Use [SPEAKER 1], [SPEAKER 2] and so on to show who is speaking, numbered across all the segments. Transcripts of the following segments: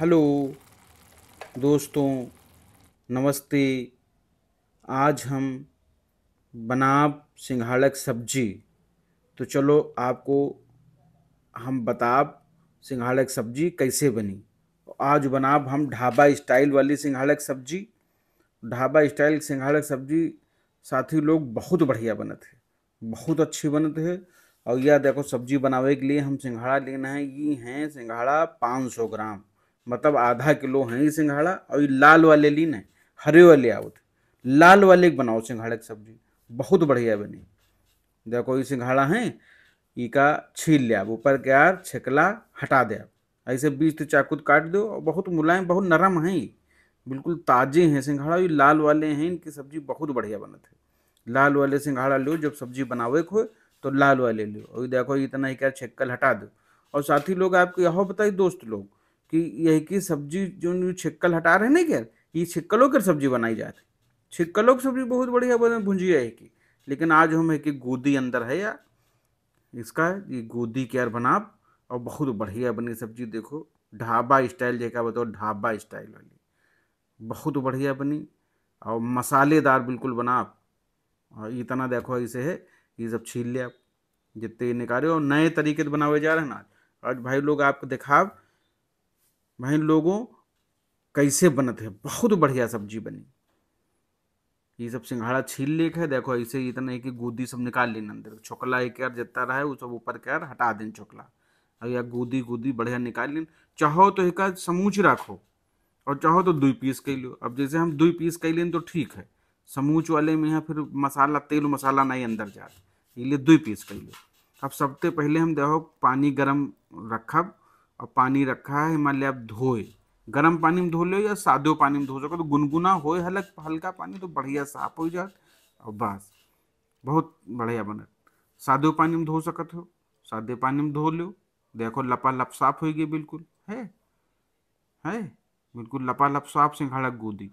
[SPEAKER 1] Hello दोस्तों नमस्ते आज हम बनाब सिंघाड़क सब्जी तो चलो आपको हम बताब सिंघाड़क सब्जी कैसे बनी आज बनाब हम ढाबा स्टाइल वाली सिंघाड़क सब्जी ढाबा स्टाइल सिंघाड़क सब्जी साथी लोग बहुत बढ़िया बनते हैं बहुत अच्छी बनते हैं और यह देखो सब्जी बनावे के लिए हम सिंघाड़ा लेना है ये हैं सिंघाड़ा 500 ग्राम मतलब आधा किलो है सिंघाड़ा और ये लाल वाले ली ना हरे वाले आवत लाल वाले बनाओ सिंघाड़े की सब्जी बहुत बढ़िया बनी देखो ये सिंघाड़ा है इका छील लिया ऊपर के यार छेकला हटा दिया ऐसे बीज तो चाकूत काट दो और बहुत मुलायम बहुत नरम है बिल्कुल ताजे हैं सिंघाड़ा ये लाल वाले हैं इनकी सब्जी बहुत बढ़िया बनत है लाल वाले सिंघाड़ा लो जब सब्जी बनावे को तो लाल वाले लो और देखो इतना ही क्या छिक्कल हटा दो और साथी लोग आपको यह बताए दोस्त लोग कि यही की सब्जी जो छिक्कल हटा रहे नहीं क्या ये छिक्कलों की सब्जी बनाई जा रही छिक्कलों की सब्जी बहुत बढ़िया बने भुंजिया है की लेकिन आज हम है कि गोदी अंदर है यार इसका ये गोदी के यार बना और बहुत बढ़िया बनी सब्जी देखो ढाबा स्टाइल जैसा बताओ ढाबा स्टाइल वाली बहुत बढ़िया बनी और मसालेदार बिल्कुल बनाब और इतना देखो ऐसे है ये सब छील ले आप जितने निकाले और नए तरीके से बनावे जा रहे हैं ना आज भाई लोग आपको दिखाओ भाई लोगों कैसे बनत है बहुत बढ़िया सब्जी बनी ये सब सिंघाड़ा छील लेके है देखो ऐसे इतना एक गोदी सब निकाल लेना अंदर छोकला एक यार जितना रहा है वो सब ऊपर के यार हटा दें छोकला अब या गोदी गोदी बढ़िया निकाल लें चाहो तो एक समूच रखो और चाहो तो दुई पीस कर लो अब जैसे हम दुई पीस कर लें तो ठीक है समूच वाले में यहाँ फिर मसाला तेल मसाला नहीं अंदर जाए इसलिए दुई पीस कर लो अब सबसे पहले हम देखो पानी गरम रखब और पानी रखा है हिमालय आप धोए गर्म पानी में धो लो या सादे पानी में धो सको तो गुनगुना हो हलक हल्का पानी तो बढ़िया साफ हो जात और बस बहुत बढ़िया बनत सादे पानी में धो सकत हो सादे पानी में धो लो देखो लपा लप साफ हो गई बिल्कुल है है बिल्कुल लपा लप साफ सिंघाड़ा गोदी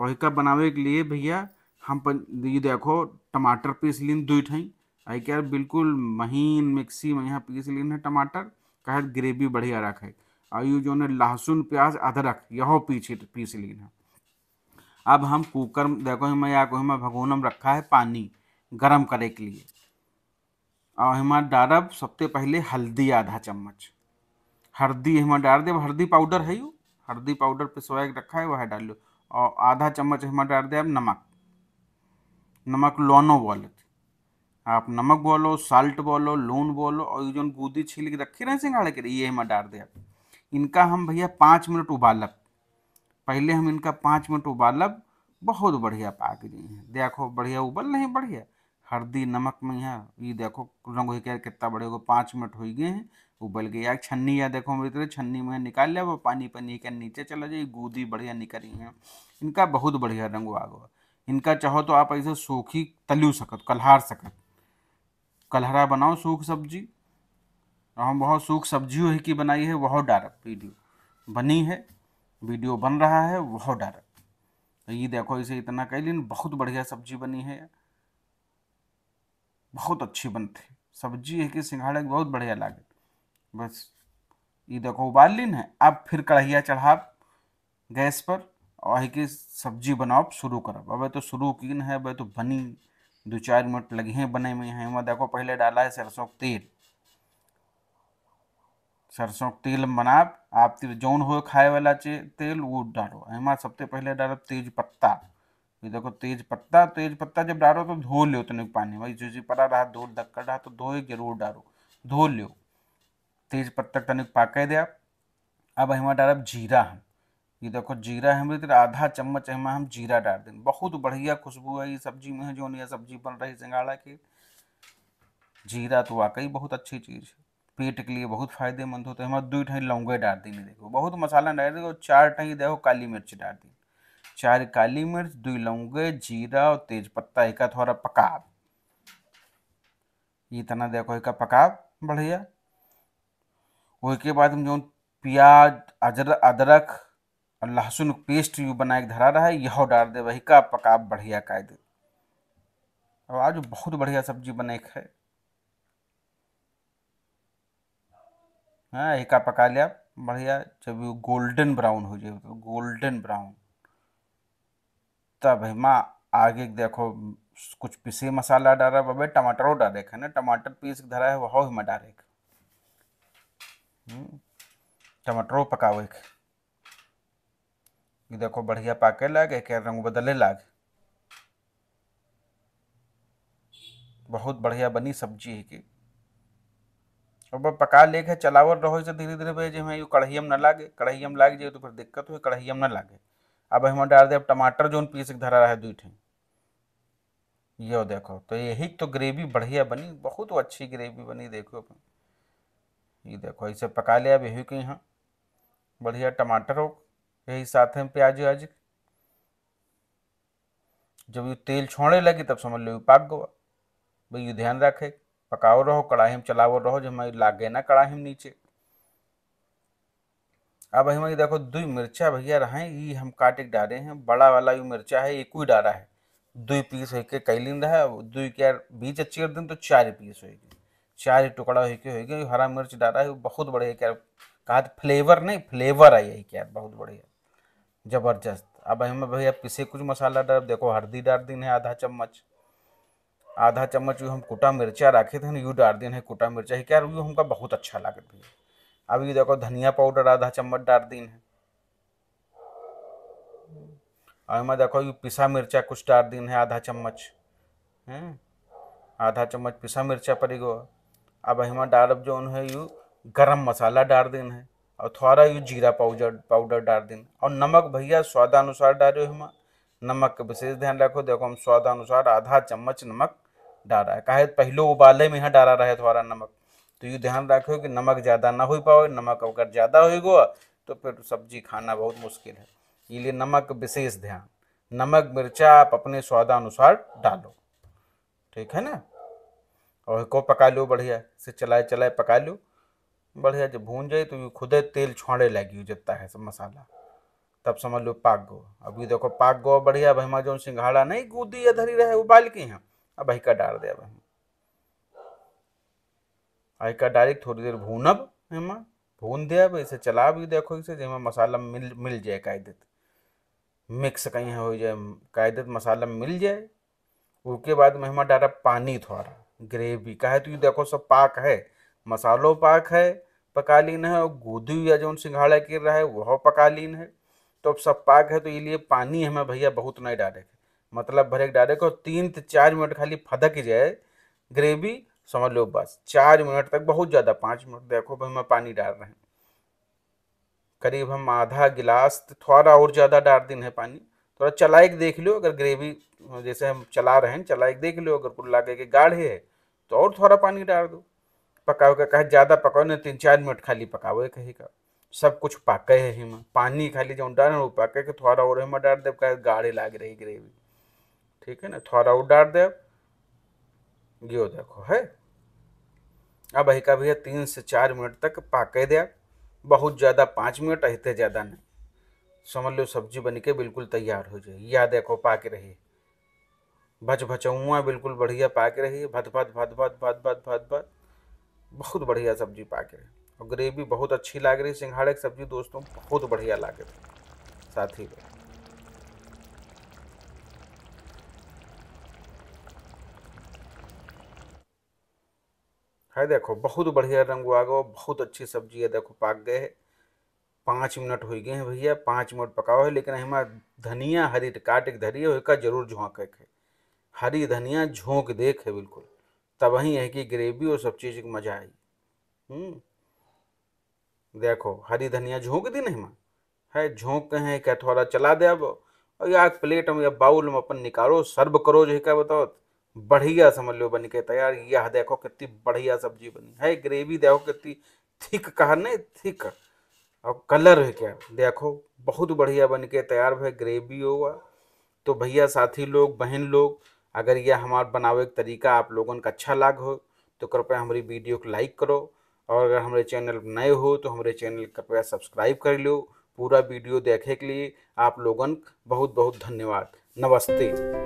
[SPEAKER 1] और एक बनावे के लिए भैया हम ये देखो टमाटर पीस लीन दुई ठाई आई क्या बिल्कुल महीन मिक्सी में यहाँ पीस लीन है टमाटर कह ग्रेवी बढ़िया रखे और जो है लहसुन प्याज अदरक यहो पीछे पीस है अब हम कुकर देखो हमें या को हमें भगोनम रखा है पानी गरम करे के लिए और हमें डालब सबसे पहले हल्दी आधा चम्मच हल्दी हमें डाल दे हल्दी पाउडर है यू हल्दी पाउडर पिसवा के रखा है वह डाल लो और आधा चम्मच हमें डाल दे नमक नमक लोनो वाले आप नमक बोलो साल्ट बोलो लून बोलो और ये जो गूदी छील के रखी रहे सिंगाड़े के ये हम डाल दिया इनका हम भैया पाँच मिनट उबालब पहले हम इनका पाँच मिनट उबालब बहुत बढ़िया पाक जी हैं देखो बढ़िया उबल नहीं बढ़िया हरदी नमक में यहाँ ये देखो रंग हो गया कितना बड़े हो पाँच मिनट हो गए हैं उबल गया यार छन्नी या देखो मेरी तरह छन्नी में निकाल लिया वो पानी पानी के नीचे चला जाए गूदी बढ़िया निकली हैं इनका बहुत बढ़िया रंग आ इनका चाहो तो आप ऐसे सूखी तलू सकत कल्हार सकत कलहरा बनाओ सूख सब्जी हम बहुत सूख सब्जी हो की बनाई है वह डारक वीडियो बनी है वीडियो बन रहा है वह डर तो ये देखो इसे इतना कह लेकिन बहुत बढ़िया सब्जी बनी है बहुत अच्छी बनती सब्जी है कि सिंघाड़ा बहुत बढ़िया लागे बस ये देखो उबाल लीन है अब फिर कढ़ैया चढ़ा गैस पर और है कि सब्जी बनाओ शुरू करब अब तो शुरू कीन है अब तो बनी दो चार मिनट लगे हैं बने में यहाँ देखो पहले डाला है सरसों का तेल सरसों का तेल बनाब आप तो जौन हो खाए वाला तेल वो डालो हेमा सबसे पहले डालो तेज पत्ता ये देखो तेज पत्ता तेज पत्ता जब डालो तो धो लो उतने पानी में जो जी पड़ा रहा धो धक्कर रहा तो धोए जरूर डालो धो लो तेज पत्ता तनिक पाके दे अब हेमा डालब जीरा हम ये देखो जीरा हम आधा चम्मच एम हम जीरा डाल दें बहुत बढ़िया खुशबू है ये सब्जी में है जो नहीं सब्जी बन रही सिंगाड़ा की जीरा तो वाकई बहुत अच्छी चीज़ है पेट के लिए बहुत फायदेमंद होते हैं हम दो ठाई लौंगे डाल दी देखो बहुत मसाला डाल दी और चार ठाई देखो काली मिर्च डाल दी चार काली मिर्च दो लौंगे जीरा और तेज पत्ता एक थोड़ा पकाब इतना देखो एक पकाब बढ़िया वही के बाद हम जो प्याज अदरक और लहसुन पेस्ट यू बना के धरा रहा है यह डाल दे वही का पका बढ़िया कायदे और आज बहुत बढ़िया सब्जी बने है हाँ एका पका लिया बढ़िया जब वो गोल्डन ब्राउन हो जाए तो गोल्डन ब्राउन तब माँ आगे देखो कुछ पिसे मसाला रहा है टमाटर डाले है ना टमाटर पीस धरा है वह हिमा डाले हम्म, टमाटरों पकावे के कि देखो बढ़िया पाके लाग एक रंग बदले लाग बहुत बढ़िया बनी सब्जी है कि अब पका ले के चलावल रहो से धीरे धीरे भाई जो यू कढ़ाई में न लागे कढ़ाई में लाग जाए तो फिर दिक्कत हो कढ़ाई में न लागे अब हम डाल दे अब टमाटर जो पीस के धरा रहा है दुई यो देखो तो यही तो ग्रेवी बढ़िया बनी बहुत अच्छी ग्रेवी बनी देखो अपन ये देखो ऐसे पका लिया अब यही के यहाँ बढ़िया टमाटर हो यही साथ में प्याज व्याज जब यू तेल छोड़ने लगी तब समझ लो यू पाक गवा भाई यू ध्यान रखे पकाओ रहो कड़ाही में चलाओ रहो जब हमारी लाग गए ना कड़ाही में नीचे अब हम देखो दुई मिर्चा भैया रहे ये हम काट एक डाले हैं बड़ा वाला यू मिर्चा है एक ही डारा है दुई पीस कई कैलिन रहा दुई के यार बीच अच्छी कर दिन तो चार पीस होगी चार टुकड़ा होके होगी हरा मिर्च डारा है बहुत बढ़िया क्या कहा फ्लेवर नहीं फ्लेवर आई है क्या बहुत बढ़िया ज़बरदस्त अब हमें भैया पिसे कुछ मसाला डाल देखो हल्दी डाल दिन है आधा चम्मच आधा चम्मच हम कुटा मिर्चा रखे थे यू डाल दिन है कुटा मिर्चा ही क्या यू हमका बहुत अच्छा लागत भैया अब ये देखो धनिया पाउडर आधा चम्मच डाल दिन है और हमें देखो यू पिसा मिर्चा कुछ डाल दिन है आधा चम्मच आधा चम्मच पिसा मिर्चा पड़ेगा अब हमें डाल जो है यू गरम मसाला डाल दिन है और थोड़ा यू जीरा पाउडर पाउडर डाल दिन और नमक भैया स्वादानुसार डालो हम नमक का विशेष ध्यान रखो देखो हम स्वादानुसार आधा चम्मच नमक डाल रहा है कहे पहले उबाले में यहाँ डाला रहे थोड़ा नमक तो यू ध्यान रखो कि नमक ज़्यादा ना हो पाओ नमक अगर ज़्यादा हो तो फिर सब्जी खाना बहुत मुश्किल है इसलिए नमक विशेष ध्यान नमक मिर्चा आप अपने स्वादानुसार डालो ठीक है ना और को पका लो बढ़िया से चलाए चलाए पका लो बढ़िया जब भून जाए तो खुद तेल छोड़े लगी जता है सब मसाला तब समझ लो पाक गो अभी देखो पाक गो बढ़िया भहमा जो सिंघाड़ा नहीं गूदी या धरी रहे उबाल के यहाँ अब अहिका डाल दे अब अहिका डाली थोड़ी देर भूनब हेमा भून दे अब इसे चला भी देखो इसे जेमा मसाला मिल मिल जाए कायदे मिक्स कहीं हो जाए कायदे मसाला मिल जाए उसके बाद मेहमा डाला पानी थोड़ा ग्रेवी का है तो ये देखो सब पाक है मसालो पाक है पकालीन है और गोदू या जो सिंघाड़ा गिर रहा है वह पकालीन है तो अब सब पाक है तो इसलिए पानी हमें भैया बहुत नहीं डाले मतलब भरे डाले को तीन से चार मिनट खाली फदक जाए ग्रेवी समझ लो बस चार मिनट तक बहुत ज़्यादा पाँच मिनट देखो भाई हमें पानी डाल रहे हैं करीब हम आधा गिलास थोड़ा और ज़्यादा डाल दिन है पानी थोड़ा चलाए के देख लो अगर ग्रेवी जैसे हम चला रहे हैं चलाए के देख लो अगर कुल लगे के गाढ़े है तो और थोड़ा पानी डाल दो पकाओ का कहे ज़्यादा पकाओ ना तीन चार मिनट खाली पकाओ कहीं का सब कुछ पाके है हिमा पानी खाली जो डाल वो पाके के थोड़ा और हिमा डाल देव कहे गाढ़े लाग रही ग्रेवी ठीक है ना थोड़ा और डाल देव यो देखो है अब का भैया तीन से चार मिनट तक पाके दे बहुत ज़्यादा पाँच मिनट अहते ज़्यादा नहीं समझ लो सब्जी बन के बिल्कुल तैयार हो जाए या देखो पाक रही भच भचौआ बिल्कुल बढ़िया पाक रही भद भत भद भत भद भद भद भद बहुत बढ़िया सब्जी पा के और ग्रेवी बहुत अच्छी लाग रही सिंघाड़े की सब्जी दोस्तों बहुत बढ़िया लागे रही साथ ही है देखो बहुत बढ़िया रंग हुआ गया बहुत अच्छी सब्जी है देखो पाक गए है पाँच मिनट हो गए हैं भैया पाँच मिनट पकाओ है लेकिन हमा धनिया हरी काट के धरी है जरूर झोंक है हरी धनिया झोंक देख है बिल्कुल तब तभी है कि ग्रेवी और सब चीज मजा आई हम्म। देखो हरी धनिया झोंक दी नहीं माँ है झोंक के हैं क्या थोड़ा चला दे अब और या प्लेट में या बाउल में अपन निकालो सर्व करो जो है क्या बताओ बढ़िया समझ लो बन के तैयार यह देखो कितनी बढ़िया सब्जी बनी है ग्रेवी देखो कितनी थिक कहा नहीं थिक और कलर है क्या देखो बहुत बढ़िया बन के तैयार भाई ग्रेवी होगा तो भैया साथी लोग बहन लोग अगर यह हमारा बनावे का तरीका आप लोगों का अच्छा लाग हो तो कृपया हमारी वीडियो को लाइक करो और अगर हमारे चैनल नए हो तो हमारे चैनल कृपया सब्सक्राइब कर लो पूरा वीडियो देखे के लिए आप लोगन बहुत बहुत धन्यवाद नमस्ते